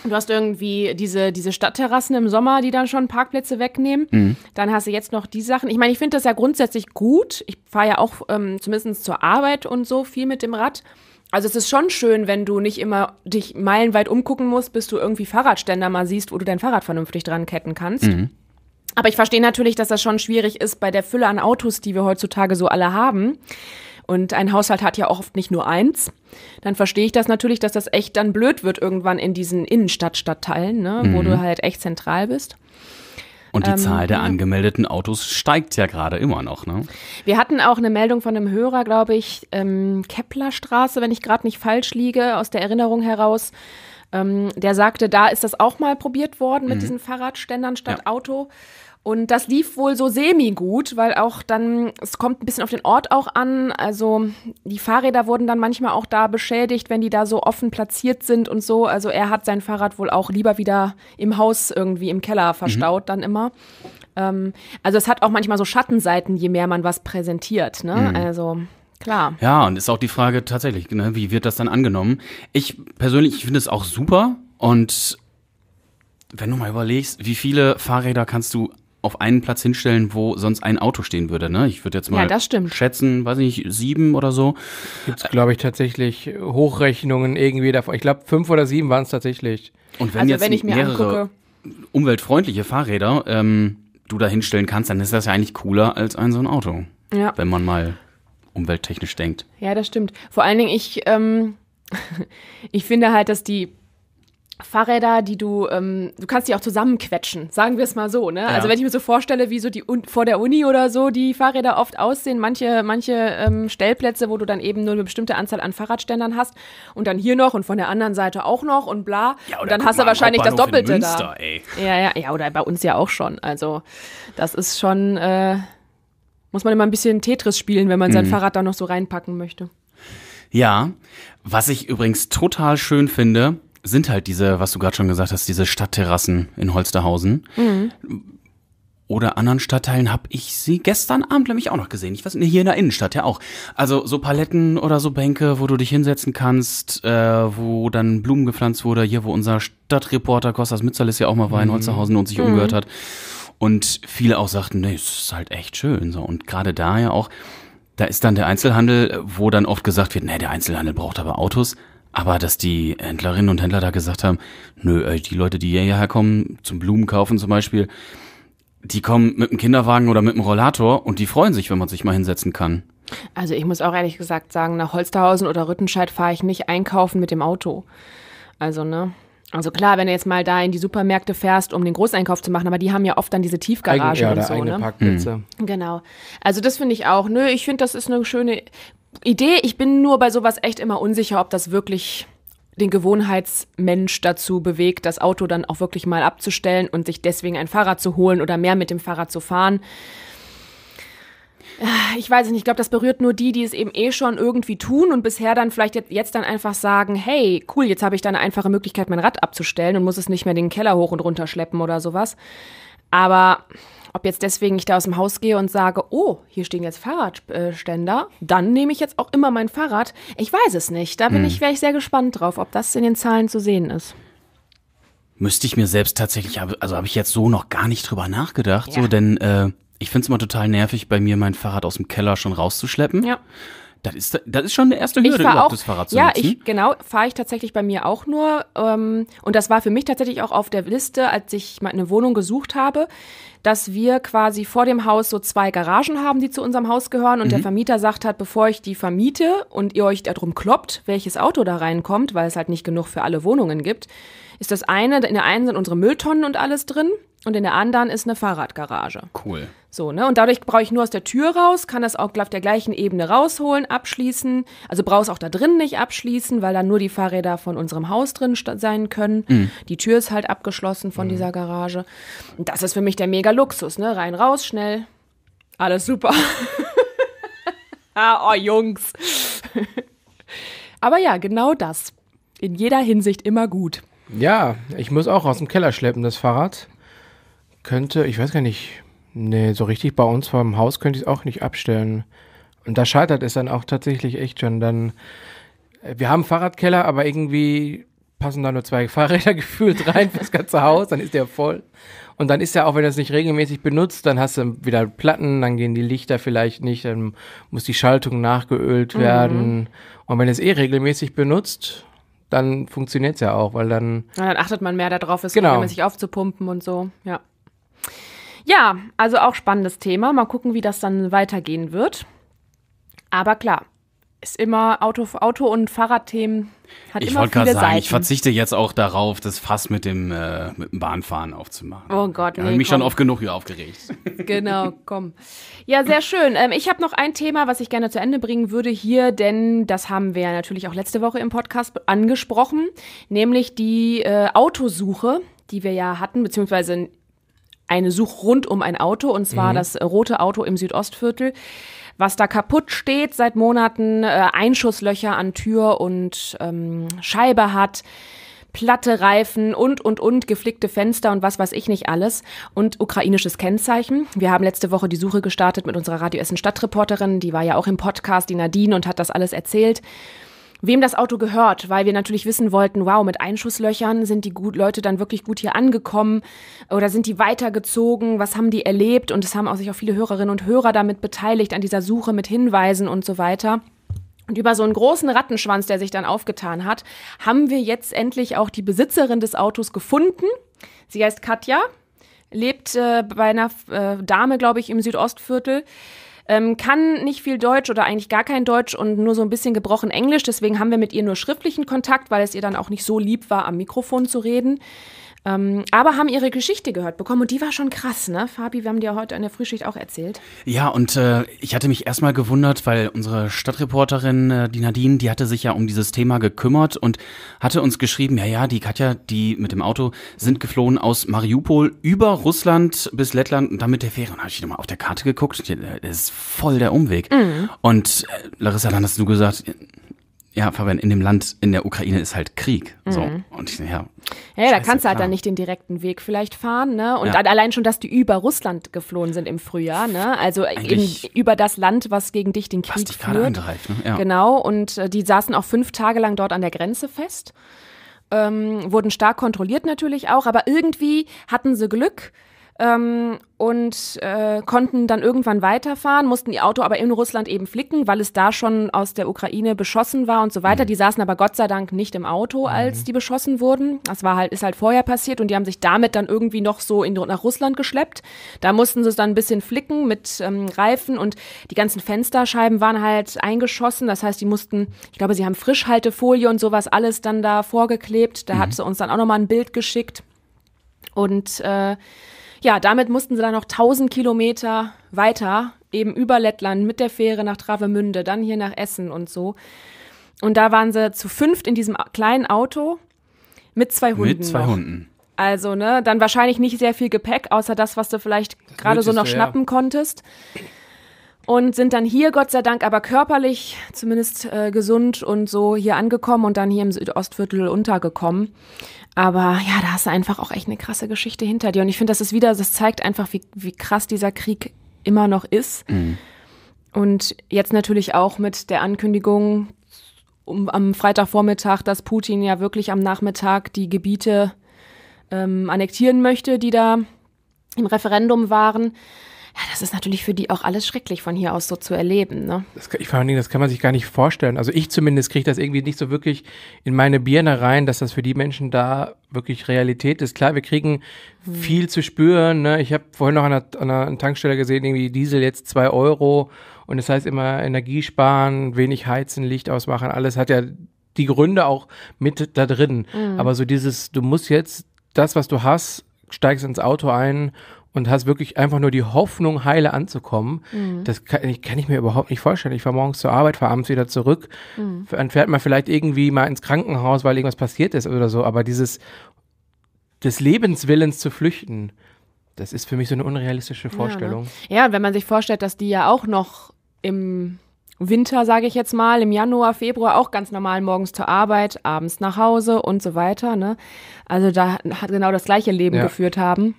Du hast irgendwie diese, diese Stadtterrassen im Sommer, die dann schon Parkplätze wegnehmen. Mhm. Dann hast du jetzt noch die Sachen. Ich meine, ich finde das ja grundsätzlich gut. Ich fahre ja auch ähm, zumindest zur Arbeit und so viel mit dem Rad. Also es ist schon schön, wenn du nicht immer dich meilenweit umgucken musst, bis du irgendwie Fahrradständer mal siehst, wo du dein Fahrrad vernünftig dran ketten kannst. Mhm. Aber ich verstehe natürlich, dass das schon schwierig ist bei der Fülle an Autos, die wir heutzutage so alle haben. Und ein Haushalt hat ja auch oft nicht nur eins. Dann verstehe ich das natürlich, dass das echt dann blöd wird irgendwann in diesen Innenstadtstadtteilen, ne, mhm. wo du mhm. halt echt zentral bist. Und die ähm, Zahl der angemeldeten Autos steigt ja gerade immer noch. Ne? Wir hatten auch eine Meldung von einem Hörer, glaube ich, ähm, Keplerstraße, wenn ich gerade nicht falsch liege, aus der Erinnerung heraus. Ähm, der sagte, da ist das auch mal probiert worden mit mhm. diesen Fahrradständern statt ja. Auto. Und das lief wohl so semi-gut, weil auch dann, es kommt ein bisschen auf den Ort auch an. Also die Fahrräder wurden dann manchmal auch da beschädigt, wenn die da so offen platziert sind und so. Also er hat sein Fahrrad wohl auch lieber wieder im Haus irgendwie im Keller verstaut, mhm. dann immer. Ähm, also es hat auch manchmal so Schattenseiten, je mehr man was präsentiert. Ne? Mhm. Also Klar. Ja, und ist auch die Frage tatsächlich, ne, wie wird das dann angenommen? Ich persönlich finde es auch super und wenn du mal überlegst, wie viele Fahrräder kannst du auf einen Platz hinstellen, wo sonst ein Auto stehen würde. Ne? Ich würde jetzt mal ja, schätzen, weiß ich nicht, sieben oder so. Jetzt glaube ich tatsächlich Hochrechnungen irgendwie davon. Ich glaube, fünf oder sieben waren es tatsächlich. Und wenn also, jetzt wenn ich mir mehrere angucke. umweltfreundliche Fahrräder ähm, du da hinstellen kannst, dann ist das ja eigentlich cooler als ein so ein Auto. Ja. Wenn man mal umwelttechnisch denkt. Ja, das stimmt. Vor allen Dingen, ich, ähm, ich finde halt, dass die Fahrräder, die du, ähm, du kannst die auch zusammenquetschen, sagen wir es mal so, ne? Ja. Also wenn ich mir so vorstelle, wie so die Un vor der Uni oder so die Fahrräder oft aussehen, manche, manche ähm, Stellplätze, wo du dann eben nur eine bestimmte Anzahl an Fahrradständern hast und dann hier noch und von der anderen Seite auch noch und bla. Ja, und dann hast du wahrscheinlich das Doppelte Münster, da. Ey. Ja, ja, ja, oder bei uns ja auch schon. Also das ist schon, äh, muss man immer ein bisschen Tetris spielen, wenn man mhm. sein Fahrrad da noch so reinpacken möchte. Ja, was ich übrigens total schön finde, sind halt diese, was du gerade schon gesagt hast, diese Stadtterrassen in Holsterhausen. Mhm. Oder anderen Stadtteilen habe ich sie gestern Abend nämlich auch noch gesehen. Ich weiß nicht, hier in der Innenstadt ja auch. Also so Paletten oder so Bänke, wo du dich hinsetzen kannst, äh, wo dann Blumen gepflanzt wurde. Hier, wo unser Stadtreporter Kostas Mützalis ja auch mal war mhm. in Holsterhausen und sich mhm. umgehört hat. Und viele auch sagten, nee, es ist halt echt schön. So. Und gerade da ja auch, da ist dann der Einzelhandel, wo dann oft gesagt wird, nee, der Einzelhandel braucht aber Autos. Aber dass die Händlerinnen und Händler da gesagt haben, nö, die Leute, die hierher kommen, zum Blumen kaufen zum Beispiel, die kommen mit dem Kinderwagen oder mit dem Rollator und die freuen sich, wenn man sich mal hinsetzen kann. Also ich muss auch ehrlich gesagt sagen, nach Holsterhausen oder Rüttenscheid fahre ich nicht einkaufen mit dem Auto. Also, ne? Also klar, wenn du jetzt mal da in die Supermärkte fährst, um den Großeinkauf zu machen, aber die haben ja oft dann diese Tiefgaragen Eigen, ja, und so, eigene ne? Parkplätze. Hm. Genau. Also das finde ich auch. Nö, ich finde, das ist eine schöne Idee, ich bin nur bei sowas echt immer unsicher, ob das wirklich den Gewohnheitsmensch dazu bewegt, das Auto dann auch wirklich mal abzustellen und sich deswegen ein Fahrrad zu holen oder mehr mit dem Fahrrad zu fahren. Ah, ich weiß nicht, ich glaube, das berührt nur die, die es eben eh schon irgendwie tun und bisher dann vielleicht jetzt dann einfach sagen, hey, cool, jetzt habe ich da eine einfache Möglichkeit, mein Rad abzustellen und muss es nicht mehr den Keller hoch und runter schleppen oder sowas. Aber ob jetzt deswegen ich da aus dem Haus gehe und sage, oh, hier stehen jetzt Fahrradständer, dann nehme ich jetzt auch immer mein Fahrrad. Ich weiß es nicht. Da bin mhm. ich, wäre ich sehr gespannt drauf, ob das in den Zahlen zu sehen ist. Müsste ich mir selbst tatsächlich, also habe ich jetzt so noch gar nicht drüber nachgedacht, ja. so, denn äh, ich finde es immer total nervig, bei mir mein Fahrrad aus dem Keller schon rauszuschleppen. Ja. Das ist, das ist schon eine erste Hürde, überhaupt auch, das Fahrrad zu ja, nutzen. Ja, ich, genau, fahre ich tatsächlich bei mir auch nur. Ähm, und das war für mich tatsächlich auch auf der Liste, als ich mal eine Wohnung gesucht habe, dass wir quasi vor dem Haus so zwei Garagen haben, die zu unserem Haus gehören. Und mhm. der Vermieter sagt halt, bevor ich die vermiete und ihr euch darum kloppt, welches Auto da reinkommt, weil es halt nicht genug für alle Wohnungen gibt, ist das eine, in der einen sind unsere Mülltonnen und alles drin und in der anderen ist eine Fahrradgarage. Cool. So, ne? Und dadurch brauche ich nur aus der Tür raus, kann das auch auf der gleichen Ebene rausholen, abschließen. Also brauche es auch da drin nicht abschließen, weil dann nur die Fahrräder von unserem Haus drin sein können. Mhm. Die Tür ist halt abgeschlossen von mhm. dieser Garage. Und das ist für mich der mega Luxus, ne? Rein, raus, schnell. Alles super. ah, oh, Jungs. Aber ja, genau das. In jeder Hinsicht immer gut. Ja, ich muss auch aus dem Keller schleppen, das Fahrrad könnte, ich weiß gar nicht, nee, so richtig bei uns vor dem Haus könnte ich es auch nicht abstellen. Und da scheitert es dann auch tatsächlich echt schon. Dann, äh, wir haben Fahrradkeller, aber irgendwie passen da nur zwei Fahrräder gefühlt rein fürs ganze Haus, dann ist der voll. Und dann ist ja auch, wenn du es nicht regelmäßig benutzt, dann hast du wieder Platten, dann gehen die Lichter vielleicht nicht, dann muss die Schaltung nachgeölt mhm. werden. Mhm. Und wenn du es eh regelmäßig benutzt, dann funktioniert es ja auch, weil dann. Ja, dann achtet man mehr darauf, es genau. regelmäßig aufzupumpen und so, ja. Ja, also auch spannendes Thema. Mal gucken, wie das dann weitergehen wird. Aber klar, ist immer Auto, Auto und Fahrradthemen hat ich wollte gerade sagen, Seiten. Ich verzichte jetzt auch darauf, das Fass mit dem, äh, mit dem Bahnfahren aufzumachen. Oh Gott, ja, nee, Ich mich komm. schon oft genug hier aufgeregt. Genau, komm. Ja, sehr schön. Ähm, ich habe noch ein Thema, was ich gerne zu Ende bringen würde hier, denn das haben wir natürlich auch letzte Woche im Podcast angesprochen, nämlich die äh, Autosuche die wir ja hatten, beziehungsweise eine Such rund um ein Auto, und zwar mhm. das rote Auto im Südostviertel. Was da kaputt steht seit Monaten, äh, Einschusslöcher an Tür und ähm, Scheibe hat platte Reifen und, und, und, geflickte Fenster und was weiß ich nicht alles und ukrainisches Kennzeichen. Wir haben letzte Woche die Suche gestartet mit unserer Radio Essen Stadtreporterin, die war ja auch im Podcast, die Nadine, und hat das alles erzählt wem das Auto gehört, weil wir natürlich wissen wollten, wow, mit Einschusslöchern sind die gut Leute dann wirklich gut hier angekommen oder sind die weitergezogen, was haben die erlebt und es haben auch sich auch viele Hörerinnen und Hörer damit beteiligt an dieser Suche mit Hinweisen und so weiter. Und über so einen großen Rattenschwanz, der sich dann aufgetan hat, haben wir jetzt endlich auch die Besitzerin des Autos gefunden. Sie heißt Katja, lebt äh, bei einer äh, Dame, glaube ich, im Südostviertel ähm, kann nicht viel Deutsch oder eigentlich gar kein Deutsch und nur so ein bisschen gebrochen Englisch. Deswegen haben wir mit ihr nur schriftlichen Kontakt, weil es ihr dann auch nicht so lieb war, am Mikrofon zu reden. Ähm, aber haben ihre Geschichte gehört bekommen und die war schon krass, ne? Fabi, wir haben dir heute an der Frühschicht auch erzählt. Ja, und äh, ich hatte mich erstmal gewundert, weil unsere Stadtreporterin, äh, die Nadine, die hatte sich ja um dieses Thema gekümmert und hatte uns geschrieben, ja, ja, die Katja, die mit dem Auto sind geflohen aus Mariupol über Russland bis Lettland und dann mit der Fähre. Und habe ich nochmal auf der Karte geguckt, äh, das ist voll der Umweg. Mhm. Und äh, Larissa, dann hast du gesagt, ja, Fabian, in dem Land, in der Ukraine ist halt Krieg. So. Mhm. Und ich, ja. Ja, scheiße, da kannst du halt dann nicht den direkten Weg vielleicht fahren, ne? Und ja. allein schon, dass die über Russland geflohen sind im Frühjahr, ne? Also in, über das Land, was gegen dich den Krieg was dich führt. Angreift, ne? ja. Genau. Und äh, die saßen auch fünf Tage lang dort an der Grenze fest. Ähm, wurden stark kontrolliert natürlich auch, aber irgendwie hatten sie Glück, ähm, und äh, konnten dann irgendwann weiterfahren, mussten ihr Auto aber in Russland eben flicken, weil es da schon aus der Ukraine beschossen war und so weiter. Mhm. Die saßen aber Gott sei Dank nicht im Auto, mhm. als mhm. die beschossen wurden. Das war halt, ist halt vorher passiert und die haben sich damit dann irgendwie noch so in, nach Russland geschleppt. Da mussten sie es dann ein bisschen flicken mit ähm, Reifen und die ganzen Fensterscheiben waren halt eingeschossen. Das heißt, die mussten, ich glaube, sie haben Frischhaltefolie und sowas alles dann da vorgeklebt. Da mhm. hat sie uns dann auch nochmal ein Bild geschickt. Und äh, ja, damit mussten sie dann noch 1000 Kilometer weiter, eben über Lettland mit der Fähre nach Travemünde, dann hier nach Essen und so. Und da waren sie zu fünft in diesem kleinen Auto mit zwei Hunden. Mit zwei noch. Hunden. Also, ne, dann wahrscheinlich nicht sehr viel Gepäck, außer das, was du vielleicht gerade so noch ja. schnappen konntest. Und sind dann hier, Gott sei Dank, aber körperlich zumindest äh, gesund und so hier angekommen und dann hier im Südostviertel untergekommen. Aber ja, da hast du einfach auch echt eine krasse Geschichte hinter dir. Und ich finde, das ist wieder, das zeigt einfach, wie, wie krass dieser Krieg immer noch ist. Mhm. Und jetzt natürlich auch mit der Ankündigung um, am Freitagvormittag, dass Putin ja wirklich am Nachmittag die Gebiete ähm, annektieren möchte, die da im Referendum waren. Ja, das ist natürlich für die auch alles schrecklich, von hier aus so zu erleben. Ne? Das, ich, vor allen Dingen, das kann man sich gar nicht vorstellen. Also ich zumindest kriege das irgendwie nicht so wirklich in meine Birne rein, dass das für die Menschen da wirklich Realität ist. Klar, wir kriegen hm. viel zu spüren. Ne? Ich habe vorhin noch an einer, an einer Tankstelle gesehen, irgendwie Diesel jetzt zwei Euro. Und das heißt immer Energie sparen, wenig heizen, Licht ausmachen. Alles hat ja die Gründe auch mit da drin. Mhm. Aber so dieses, du musst jetzt das, was du hast, steigst ins Auto ein und hast wirklich einfach nur die Hoffnung, heile anzukommen. Mhm. Das kann, kann, ich mir überhaupt nicht vorstellen. Ich fahre morgens zur Arbeit, fahre abends wieder zurück. Mhm. Dann fährt man vielleicht irgendwie mal ins Krankenhaus, weil irgendwas passiert ist oder so. Aber dieses des Lebenswillens zu flüchten, das ist für mich so eine unrealistische ne? Vorstellung. Ja, ne? ja wenn man sich vorstellt, dass die ja auch noch im Winter, sage ich jetzt mal, im Januar, Februar auch ganz normal morgens zur Arbeit, abends nach Hause und so weiter. Ne? Also da hat genau das gleiche Leben ja. geführt haben.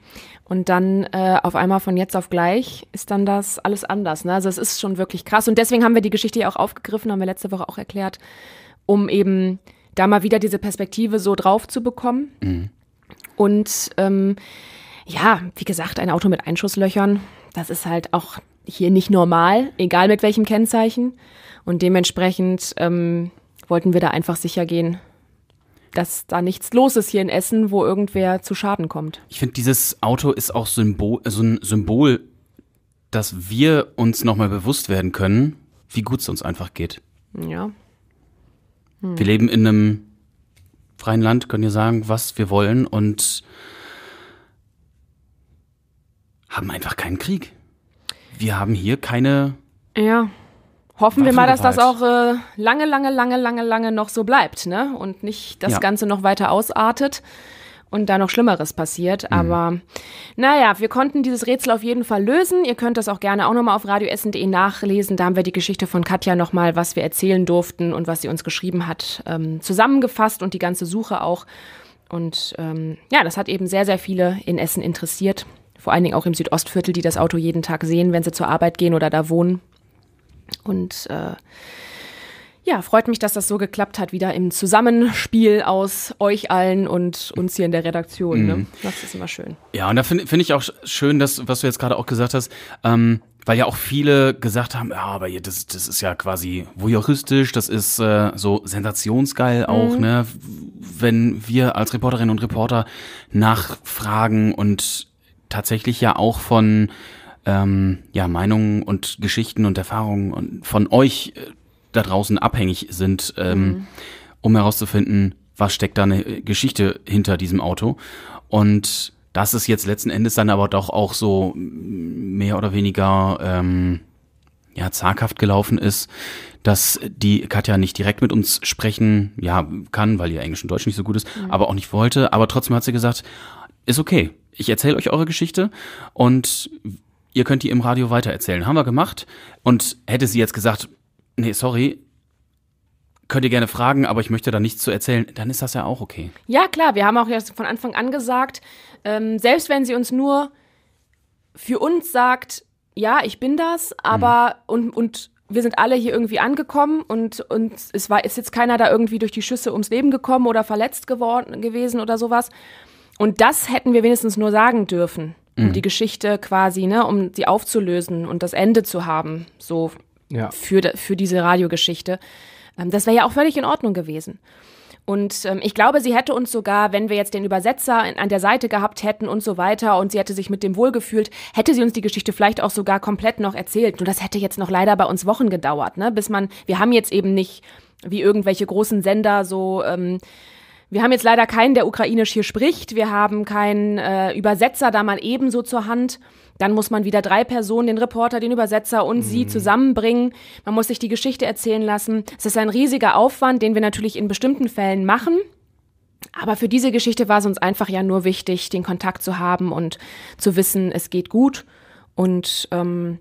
Und dann äh, auf einmal von jetzt auf gleich ist dann das alles anders. Ne? Also es ist schon wirklich krass. Und deswegen haben wir die Geschichte ja auch aufgegriffen, haben wir letzte Woche auch erklärt, um eben da mal wieder diese Perspektive so drauf zu bekommen. Mhm. Und ähm, ja, wie gesagt, ein Auto mit Einschusslöchern, das ist halt auch hier nicht normal, egal mit welchem Kennzeichen. Und dementsprechend ähm, wollten wir da einfach sicher gehen, dass da nichts los ist hier in Essen, wo irgendwer zu Schaden kommt. Ich finde, dieses Auto ist auch Symbol, äh, so ein Symbol, dass wir uns nochmal bewusst werden können, wie gut es uns einfach geht. Ja. Hm. Wir leben in einem freien Land, können wir sagen, was wir wollen und haben einfach keinen Krieg. Wir haben hier keine ja. Hoffen wir mal, dass das auch äh, lange, lange, lange, lange, lange noch so bleibt, ne? Und nicht das ja. Ganze noch weiter ausartet und da noch Schlimmeres passiert. Mhm. Aber naja, wir konnten dieses Rätsel auf jeden Fall lösen. Ihr könnt das auch gerne auch nochmal auf radioessen.de nachlesen. Da haben wir die Geschichte von Katja nochmal, was wir erzählen durften und was sie uns geschrieben hat, ähm, zusammengefasst und die ganze Suche auch. Und ähm, ja, das hat eben sehr, sehr viele in Essen interessiert. Vor allen Dingen auch im Südostviertel, die das Auto jeden Tag sehen, wenn sie zur Arbeit gehen oder da wohnen. Und äh, ja, freut mich, dass das so geklappt hat, wieder im Zusammenspiel aus euch allen und uns hier in der Redaktion. Ne? Mhm. Ne? Das ist immer schön. Ja, und da finde find ich auch schön, dass, was du jetzt gerade auch gesagt hast, ähm, weil ja auch viele gesagt haben, ja, aber ihr, das, das ist ja quasi voyeuristisch, das ist äh, so sensationsgeil auch, mhm. ne? Wenn wir als Reporterinnen und Reporter nachfragen und tatsächlich ja auch von ähm, ja, Meinungen und Geschichten und Erfahrungen von euch äh, da draußen abhängig sind, ähm, mhm. um herauszufinden, was steckt da eine äh, Geschichte hinter diesem Auto. Und das ist jetzt letzten Endes dann aber doch auch so mm, mehr oder weniger ähm, ja, zaghaft gelaufen ist, dass die Katja nicht direkt mit uns sprechen, ja, kann, weil ihr Englisch und Deutsch nicht so gut ist, mhm. aber auch nicht wollte. Aber trotzdem hat sie gesagt, ist okay, ich erzähle euch eure Geschichte und ihr könnt die im Radio weitererzählen. Haben wir gemacht. Und hätte sie jetzt gesagt, nee, sorry, könnt ihr gerne fragen, aber ich möchte da nichts zu erzählen, dann ist das ja auch okay. Ja, klar, wir haben auch jetzt von Anfang an gesagt, ähm, selbst wenn sie uns nur für uns sagt, ja, ich bin das, aber mhm. und, und wir sind alle hier irgendwie angekommen und, und es war, ist jetzt keiner da irgendwie durch die Schüsse ums Leben gekommen oder verletzt geworden gewesen oder sowas. Und das hätten wir wenigstens nur sagen dürfen um mhm. die Geschichte quasi, ne, um sie aufzulösen und das Ende zu haben, so ja. für, für diese Radiogeschichte. Ähm, das wäre ja auch völlig in Ordnung gewesen. Und ähm, ich glaube, sie hätte uns sogar, wenn wir jetzt den Übersetzer an der Seite gehabt hätten und so weiter und sie hätte sich mit dem wohlgefühlt, hätte sie uns die Geschichte vielleicht auch sogar komplett noch erzählt. Nur das hätte jetzt noch leider bei uns Wochen gedauert, ne? Bis man, wir haben jetzt eben nicht wie irgendwelche großen Sender so ähm, wir haben jetzt leider keinen, der ukrainisch hier spricht. Wir haben keinen äh, Übersetzer da mal ebenso zur Hand. Dann muss man wieder drei Personen, den Reporter, den Übersetzer und mhm. sie zusammenbringen. Man muss sich die Geschichte erzählen lassen. Es ist ein riesiger Aufwand, den wir natürlich in bestimmten Fällen machen. Aber für diese Geschichte war es uns einfach ja nur wichtig, den Kontakt zu haben und zu wissen, es geht gut. Und ähm,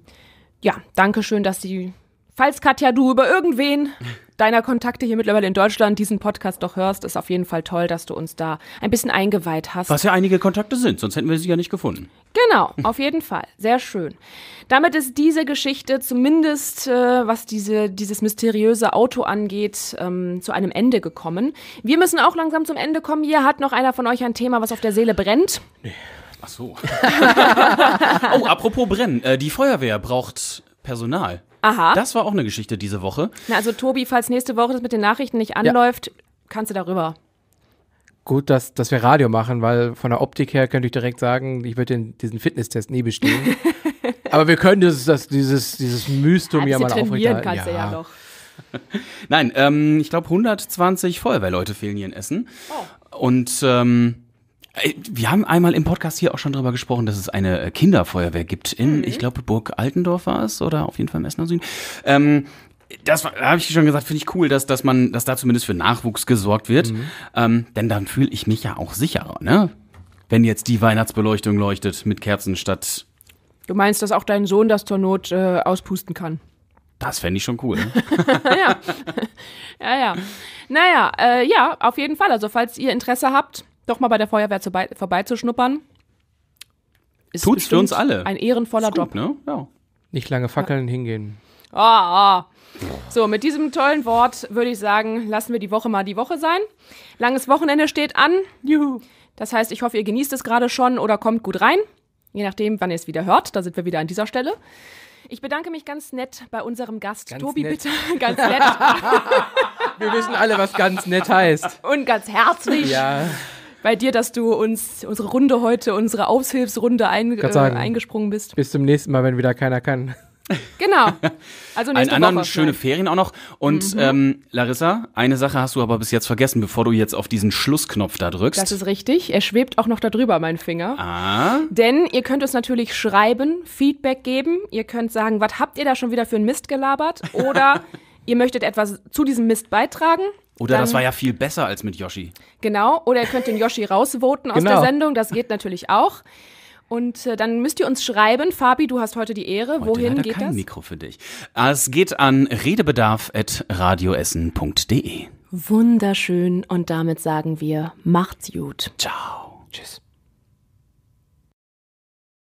ja, danke schön, dass Sie Falls Katja, du über irgendwen deiner Kontakte hier mittlerweile in Deutschland diesen Podcast doch hörst, ist auf jeden Fall toll, dass du uns da ein bisschen eingeweiht hast. Was ja einige Kontakte sind, sonst hätten wir sie ja nicht gefunden. Genau, auf jeden Fall. Sehr schön. Damit ist diese Geschichte zumindest, äh, was diese, dieses mysteriöse Auto angeht, ähm, zu einem Ende gekommen. Wir müssen auch langsam zum Ende kommen. Hier hat noch einer von euch ein Thema, was auf der Seele brennt. Nee. Ach so. oh, apropos brennen. Äh, die Feuerwehr braucht Personal. Aha. Das war auch eine Geschichte diese Woche. Na, also Tobi, falls nächste Woche das mit den Nachrichten nicht anläuft, ja. kannst du darüber. Gut, dass, dass wir Radio machen, weil von der Optik her könnte ich direkt sagen, ich würde den, diesen Fitnesstest nie bestehen. Aber wir können dieses, das, dieses, dieses Mystum ah, ja, ja mal aufrechterhalten. ja. ja noch. Nein, ähm, ich glaube 120 Feuerwehrleute fehlen hier in Essen. Oh. Und ähm, äh, wir haben einmal im Podcast hier auch schon drüber gesprochen, dass es eine äh, Kinderfeuerwehr gibt in, mhm. ich glaube, Burg Altendorf war es oder auf jeden Fall im Essener Süden. Ähm, das da habe ich schon gesagt, finde ich cool, dass, dass man, dass da zumindest für Nachwuchs gesorgt wird. Mhm. Ähm, denn dann fühle ich mich ja auch sicherer, ne? Wenn jetzt die Weihnachtsbeleuchtung leuchtet mit Kerzen statt. Du meinst, dass auch dein Sohn das zur Not äh, auspusten kann? Das fände ich schon cool. Ne? ja. ja, ja. Naja, äh, ja, auf jeden Fall. Also, falls ihr Interesse habt, doch mal bei der Feuerwehr zu, bei, vorbeizuschnuppern. Ist Tut's für uns alle. Ein ehrenvoller gut, Job. Ne? Ja. Nicht lange fackeln, ja. hingehen. Ah, oh, oh. So, mit diesem tollen Wort würde ich sagen, lassen wir die Woche mal die Woche sein. Langes Wochenende steht an. Juhu. Das heißt, ich hoffe, ihr genießt es gerade schon oder kommt gut rein. Je nachdem, wann ihr es wieder hört. Da sind wir wieder an dieser Stelle. Ich bedanke mich ganz nett bei unserem Gast ganz Tobi, nett. bitte. Ganz nett. wir wissen alle, was ganz nett heißt. Und ganz herzlich. Ja bei dir, dass du uns unsere Runde heute, unsere Aushilfsrunde ein, äh, sagen, eingesprungen bist. Bis zum nächsten Mal, wenn wieder keiner kann. Genau. Also nächste Allen anderen Woche, schöne Ferien auch noch. Und mhm. ähm, Larissa, eine Sache hast du aber bis jetzt vergessen, bevor du jetzt auf diesen Schlussknopf da drückst. Das ist richtig. Er schwebt auch noch darüber, mein Finger. Ah. Denn ihr könnt uns natürlich schreiben, Feedback geben. Ihr könnt sagen, was habt ihr da schon wieder für einen Mist gelabert? Oder ihr möchtet etwas zu diesem Mist beitragen. Oder dann, das war ja viel besser als mit Yoshi. Genau, oder ihr könnt den Yoshi rausvoten aus genau. der Sendung, das geht natürlich auch. Und äh, dann müsst ihr uns schreiben, Fabi, du hast heute die Ehre. Heute Wohin geht kein das? Mikro für dich. Es geht an redebedarf@radioessen.de. Wunderschön und damit sagen wir macht's gut. Ciao. Tschüss.